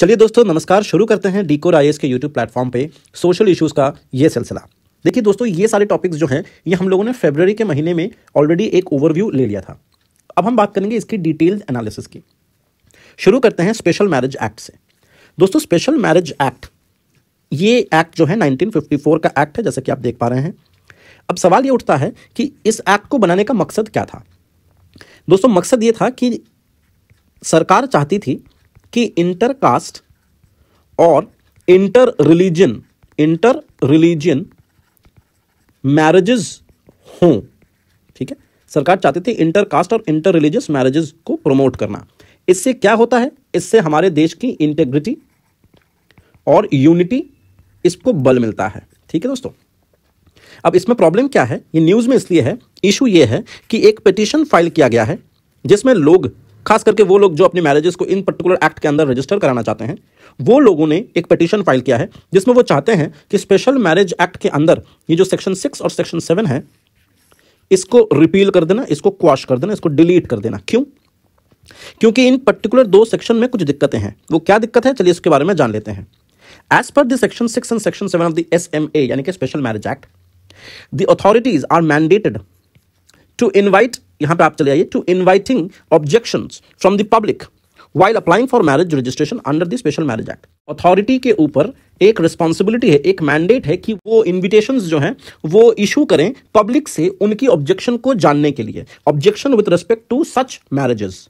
चलिए दोस्तों नमस्कार शुरू करते हैं डीकोर आई के यूट्यूब प्लेटफॉर्म पे सोशल इश्यूज़ का ये सिलसिला देखिए दोस्तों ये सारे टॉपिक्स जो हैं ये हम लोगों ने फेब्रवरी के महीने में ऑलरेडी एक ओवरव्यू ले लिया था अब हम बात करेंगे इसकी डिटेल्ड एनालिसिस की शुरू करते हैं स्पेशल मैरिज एक्ट से दोस्तों स्पेशल मैरिज एक्ट ये एक्ट जो है 1954 का एक्ट है जैसा कि आप देख पा रहे हैं अब सवाल ये उठता है कि इस एक्ट को बनाने का मकसद क्या था दोस्तों मकसद ये था कि सरकार चाहती थी कि इंटरकास्ट और inter religion inter religion marriages हों ठीक है सरकार चाहती थी इंटर कास्ट और इंटर रिलीजियस मैरिजेस को प्रमोट करना इससे क्या होता है इससे हमारे देश की इंटेग्रिटी और यूनिटी इसको बल मिलता है ठीक है दोस्तों अब इसमें प्रॉब्लम क्या है ये न्यूज़ में इसलिए है इशू ये है कि एक पिटिशन फाइल किया गया है जिसमें लोग खास करके वो लोग जो अपने मैरिजेस को इन पर्टिकुलर एक्ट के अंदर रजिस्टर कराना चाहते हैं वो लोगों ने एक पटिशन फाइल किया है जिसमें वो चाहते हैं कि स्पेशल मैरिज एक्ट के अंदर ये जो सेक्शन सिक्स और सेक्शन सेवन है इसको रिपील कर देना इसको क्वाश कर देना इसको डिलीट कर देना क्यों क्योंकि इन पर्टिकुलर दो सेक्शन में कुछ दिक्कतें हैं वो क्या दिक्कत है चलिए इसके बारे में जान लेते हैं as per the section six and section seven of the S M A यानी कि special marriage act the authorities are mandated to invite यहां पे आप चले आइए to inviting objection from the public while applying for marriage registration under the special marriage act authority के ऊपर एक रिस्पॉन्सिबिलिटी है एक मैंडेट है कि वो इन्विटेशन जो है वो इशू करें पब्लिक से उनकी ऑब्जेक्शन को जानने के लिए objection with respect to such marriages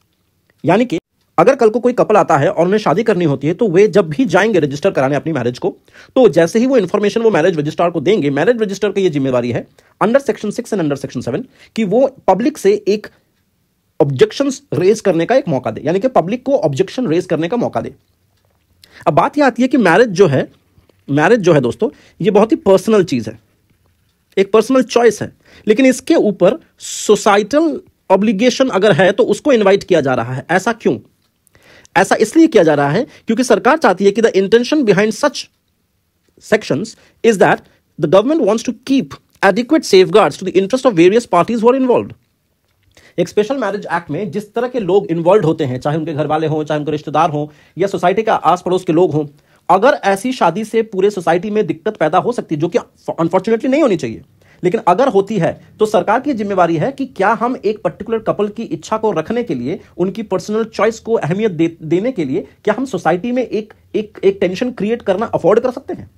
यानी कि अगर कल को कोई कपल आता है और उन्हें शादी करनी होती है तो वे जब भी जाएंगे रजिस्टर कराने अपनी मैरिज को तो जैसे ही वो इन्फॉर्मेशन वो मैरिज रजिस्ट्रार को देंगे मैरिज रजिस्टर की ये जिम्मेवारी है under section six and under section seven कि वो पब्लिक से एक ऑब्जेक्शन रेज करने का एक मौका दे यानी कि पब्लिक को ऑब्जेक्शन रेज करने का मौका दे अब बात यह आती है कि मैरिज जो है मैरिज जो है दोस्तों ये बहुत ही पर्सनल चीज़ है एक पर्सनल चॉइस है लेकिन इसके ऊपर सोसाइटल ऑब्लिगेशन अगर है तो उसको इन्वाइट किया जा रहा है ऐसा क्यों ऐसा इसलिए किया जा रहा है क्योंकि सरकार चाहती है कि the intention behind such section is that the government wants to keep adequate safeguard to the interest of various parties are involve एक स्पेशल मैरिज एक्ट में जिस तरह के लोग इन्वॉल्व होते हैं चाहे उनके घर वाले हों चाहे उनके रिश्तेदार हों या सोसाइटी का आस पड़ोस के लोग हों अगर ऐसी शादी से पूरे सोसाइटी में दिक्कत पैदा हो सकती है जो कि अनफॉर्चुनेटली नहीं होनी चाहिए लेकिन अगर होती है तो सरकार की जिम्मेवारी है कि क्या हम एक पर्टिकुलर कपल की इच्छा को रखने के लिए उनकी पर्सनल चॉइस को अहमियत दे, देने के लिए क्या हम सोसाइटी में एक एक एक टेंशन क्रिएट करना अफोर्ड कर सकते हैं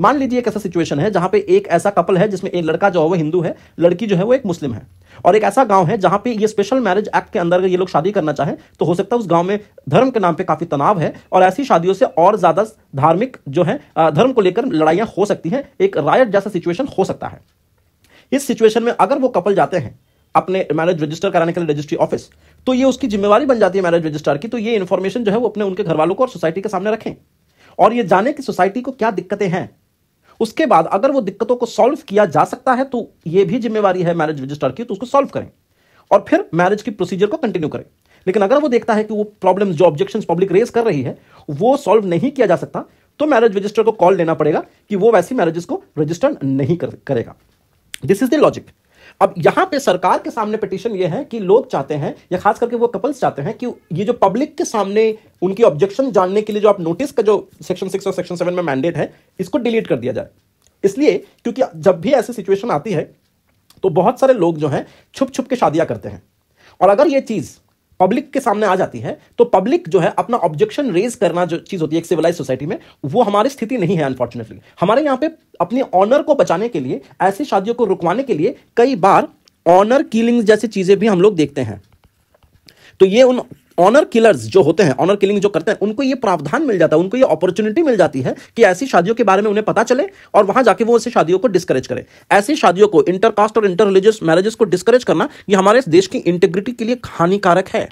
मान लीजिए एक ऐसा सिचुएशन है जहां पे एक ऐसा कपल है जिसमें एक लड़का जो है वो हिंदू है लड़की जो है वो एक मुस्लिम है और एक ऐसा गांव है जहां पे ये स्पेशल मैरिज एक्ट के अंदर अगर ये लोग शादी करना चाहें तो हो सकता है उस गांव में धर्म के नाम पे काफी तनाव है और ऐसी शादियों से और ज्यादा धार्मिक जो है धर्म को लेकर लड़ाइयां हो सकती हैं एक रायट जैसा सिचुएशन हो सकता है इस सिचुएशन में अगर वो कपल जाते हैं अपने मैरिज रजिस्टर कराने के लिए रजिस्ट्री ऑफिस तो ये उसकी जिम्मेवारी बन जाती है मैरिज रजिस्ट्रार की तो ये इन्फॉर्मेशन जो है वो अपने उनके घर वालों को और सोसाइटी के सामने रखें और ये जाने की सोसाइटी को क्या दिक्कतें हैं उसके बाद अगर वो दिक्कतों को सॉल्व किया जा सकता है तो ये भी जिम्मेवारी है मैरिज रजिस्टर की तो उसको सॉल्व करें और फिर मैरिज की प्रोसीजर को कंटिन्यू करें लेकिन अगर वो देखता है कि वो प्रॉब्लम जो ऑब्जेक्शन पब्लिक रेज कर रही है वो सॉल्व नहीं किया जा सकता तो मैरिज रजिस्टर को कॉल लेना पड़ेगा कि वो वैसी मैरिजेस को रजिस्टर नहीं कर, करेगा दिस इज द लॉजिक अब यहां पे सरकार के सामने पिटिशन ये है कि लोग चाहते हैं या खास करके वो कपल्स चाहते हैं कि ये जो पब्लिक के सामने उनकी ऑब्जेक्शन जानने के लिए जो आप नोटिस का जो सेक्शन सिक्स और सेक्शन सेवन में मैंडेट है इसको डिलीट कर दिया जाए इसलिए क्योंकि जब भी ऐसी सिचुएशन आती है तो बहुत सारे लोग जो हैं छुप छुप के शादियां करते हैं और अगर ये चीज पब्लिक के सामने आ जाती है तो पब्लिक जो है अपना ऑब्जेक्शन रेज करना जो चीज होती है एक सिविलाइज सोसाइटी में वो हमारी स्थिति नहीं है अनफॉर्चुनेटली हमारे यहाँ पे अपने ऑनर को बचाने के लिए ऐसी शादियों को रुकवाने के लिए कई बार ऑनर किलिंग जैसी चीजें भी हम लोग देखते हैं तो ये उन ऑनर किलर्स जो होते हैं ऑनर किलिंग जो करते हैं उनको ये प्रावधान मिल जाता है उनको ये अपॉर्चुनिटी मिल जाती है कि ऐसी शादियों के बारे में उन्हें पता चले और वहां जाके वो ऐसी शादियों को डिस्करेज करें ऐसी शादियों को इंटरकास्ट और इंटर रिलीजियस मैरिजेस को डिस्करेज करना ये हमारे इस देश की इंटीग्रिटी के लिए हानिकारक है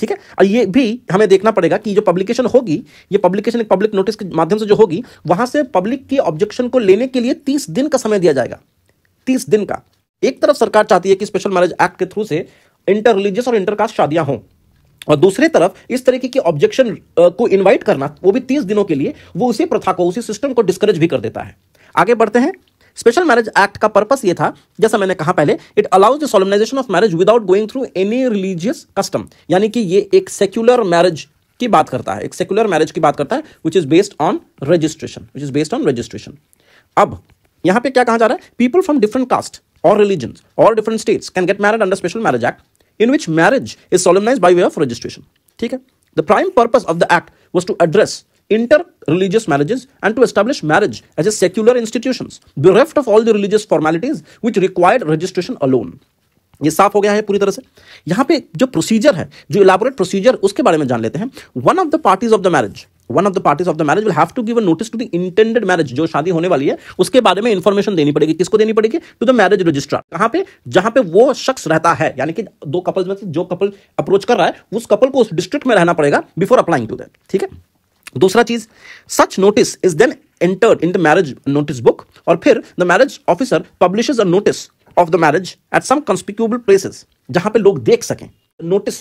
ठीक है और ये भी हमें देखना पड़ेगा कि जो पब्लिकेशन होगी ये पब्लिकेशन एक पब्लिक नोटिस के माध्यम से जो होगी वहां से पब्लिक के ऑब्जेक्शन को लेने के लिए तीस दिन का समय दिया जाएगा तीस दिन का एक तरफ सरकार चाहती है कि स्पेशल मैरिज एक्ट के थ्रू से इंटर रिलीजियस और इंटरकास्ट शादियां हों और दूसरी तरफ इस तरीके की ऑब्जेक्शन को इनवाइट करना वो भी तीस दिनों के लिए वो उसी प्रथा को उसी सिस्टम को डिस्करेज भी कर देता है आगे बढ़ते हैं स्पेशल मैरिज एक्ट का पर्पस ये था जैसा मैंने कहा पहले it allows the solemnization of marriage without going through any religious custom यानी कि ये एक सेक्युलर मैरिज की बात करता है एक सेक्युलर मैरिज की बात करता है which is based on registration which is based on registration अब यहां पे क्या कहा जा रहा है पीपल फ्रॉम डिफरेंट कास्ट और रिलीजन और different states can get married under special marriage act in which marriage is solemnized by way of registration. ठीक है The prime purpose of the act was to address inter-religious marriages and to establish marriage as a secular institution, bereft of all the religious formalities which required registration alone. ये साफ हो गया है पूरी तरह से यहाँ पे जो प्रोसीजर है जो इलाबोरेट प्रोसीजर उसके बारे में जान लेते हैं one of the parties of the marriage one of the parties of the marriage will have to give a notice to the intended marriage जो शादी होने वाली है उसके बारे में इन्फॉर्मेशन देनी पड़ेगी किसको देनी पड़ेगी टू द मैरिज रजिस्ट्रार कहां पे जहां पे वो शख्स रहता है यानी कि दो कपल में से जो कपल अप्रोच कर रहा है उस कपल को उस डिस्ट्रिक्ट में रहना पड़ेगा बिफोर अप्लाइंग टू दैट ठीक है दूसरा चीज such notice is then entered in the marriage notice book और फिर the marriage officer publish a notice of the marriage at some conspicuous places जहां पे लोग देख सकें notice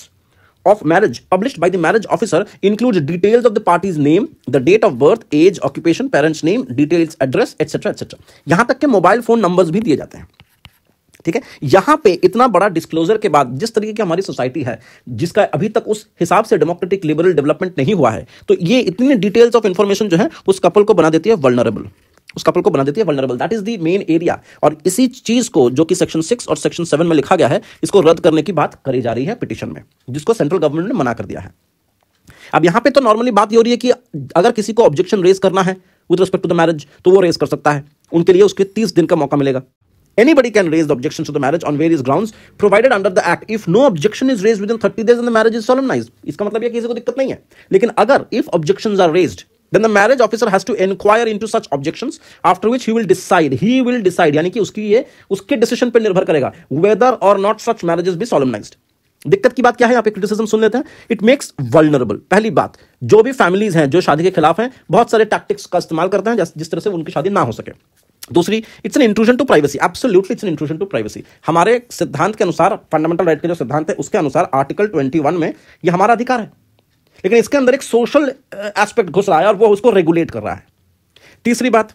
of marriage published by the marriage officer includes details of the party's name the date of birth age occupation parents name details address etc etc yahan tak ke mobile phone numbers bhi diye jate hain ठीक है यहां पे इतना बड़ा disclosure के बाद जिस तरीके की हमारी सोसाइटी है जिसका अभी तक उस हिसाब से डेमोक्रेटिक लिबरल डेवलपमेंट नहीं हुआ है तो ये इतनी डिटेल्स ऑफ इंफॉर्मेशन जो है उस कपल को बना देती है वर्नरेबल उस कपल को बना देती है vulnerable that is the main area और इसी चीज को जो कि सेक्शन सिक्स और सेक्शन सेवन में लिखा गया है इसको रद्द करने की बात करी जा रही है पिटिशन में जिसको सेंट्रल गवर्नमेंट ने मना कर दिया है अब यहां पे तो नॉर्मली बात ये हो रही है कि अगर किसी को ऑब्जेक्शन रेज करना है with respect to the marriage तो वो रेज कर सकता है उनके लिए उसके तीस दिन का मौका मिलेगा Anybody can raise the objections to the marriage on various grounds provided under the act. If no objection is raised within 30 days and the marriage is solemnized, इसका मतलब ये किसी को दिक्कत नहीं है लेकिन अगर if objections are raised then the marriage officer has to inquire into such objections after which he will decide he will decide यानी कि उसकी ये उसके डिसीजन पर निर्भर करेगा whether or not such marriages be solemnized दिक्कत की बात क्या है यहाँ पे क्रिटिसिज्म सुन लेते हैं इट मेक्स वर्नरेबल पहली बात जो भी फैमिलीज हैं जो शादी के खिलाफ हैं बहुत सारे टैक्टिक्स का इस्तेमाल करते हैं जिस तरह से उनकी शादी ना हो सके दूसरी it's an intrusion to privacy absolutely it's an intrusion to privacy हमारे सिद्धांत के अनुसार फंडामेंटल राइट के जो सिद्धांत है उसके अनुसार आर्टिकल ट्वेंटी में यह हमारा अधिकार है लेकिन इसके अंदर एक सोशल एस्पेक्ट uh, घुस रहा है और वो उसको रेगुलेट कर रहा है तीसरी बात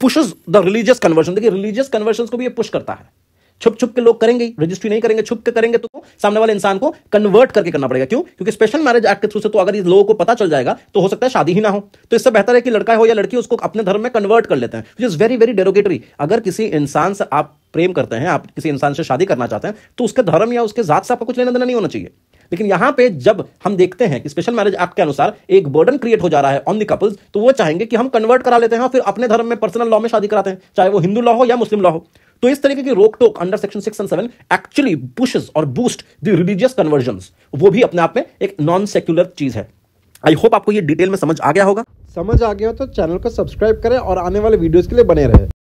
पुशेज द रिलीजियस कन्वर्जन देखिए रिलीजियस कन्वर्जन को भी ये पुश करता है छुप छुप के लोग करेंगे रजिस्ट्री नहीं करेंगे छुप के करेंगे तो सामने वाले इंसान को कन्वर्ट करके करना पड़ेगा क्यों क्योंकि स्पेशल मैरिज एक्ट के थ्रू से तो अगर इस लोगों को पता चल जाएगा तो हो सकता है शादी ही ना हो तो इससे बेहतर है कि लड़का हो या लड़की उसको अपने धर्म में कन्वर्ट कर लेते हैं which is very very derogatory अगर किसी इंसान से आप प्रेम करते हैं आप किसी इंसान से शादी करना चाहते हैं तो उसके धर्म या उसके जात से आपको कुछ लेना देना नहीं होना चाहिए लेकिन यहां पे जब हम देखते हैं कि स्पेशल मैरिज एक्ट के अनुसार एक बर्डन क्रिएट हो जा रहा है ऑन द कपल्स तो वो चाहेंगे कि हम कन्वर्ट करा लेते हैं और फिर अपने धर्म में पर्सनल लॉ में शादी कराते हैं चाहे वो हिंदू लॉ हो या मुस्लिम लॉ हो तो इस तरीके की रोक टोक under section six and seven actually pushes और बूस्ट द रिलीजियस कन्वर्जन वो भी अपने आप में एक नॉन सेक्युलर चीज है आई होप आपको ये डिटेल में समझ आ गया होगा समझ आ गया हो तो चैनल को सब्सक्राइब करें और आने वाले वीडियोस के लिए बने रहे